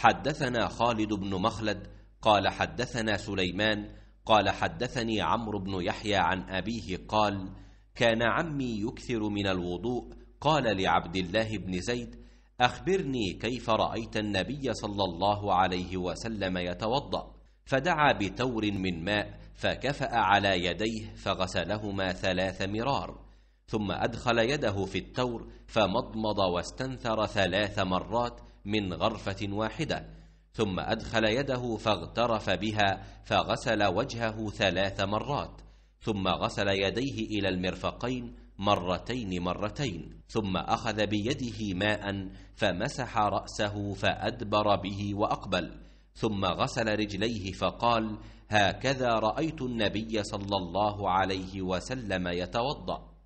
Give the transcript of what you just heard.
حدثنا خالد بن مخلد قال حدثنا سليمان قال حدثني عمرو بن يحيى عن أبيه قال كان عمي يكثر من الوضوء قال لعبد الله بن زيد أخبرني كيف رأيت النبي صلى الله عليه وسلم يتوضأ فدعا بتور من ماء فكفأ على يديه فغسلهما ثلاث مرار ثم أدخل يده في التور فمضمض واستنثر ثلاث مرات من غرفة واحدة ثم أدخل يده فاغترف بها فغسل وجهه ثلاث مرات ثم غسل يديه إلى المرفقين مرتين مرتين ثم أخذ بيده ماء فمسح رأسه فأدبر به وأقبل ثم غسل رجليه فقال هكذا رأيت النبي صلى الله عليه وسلم يتوضأ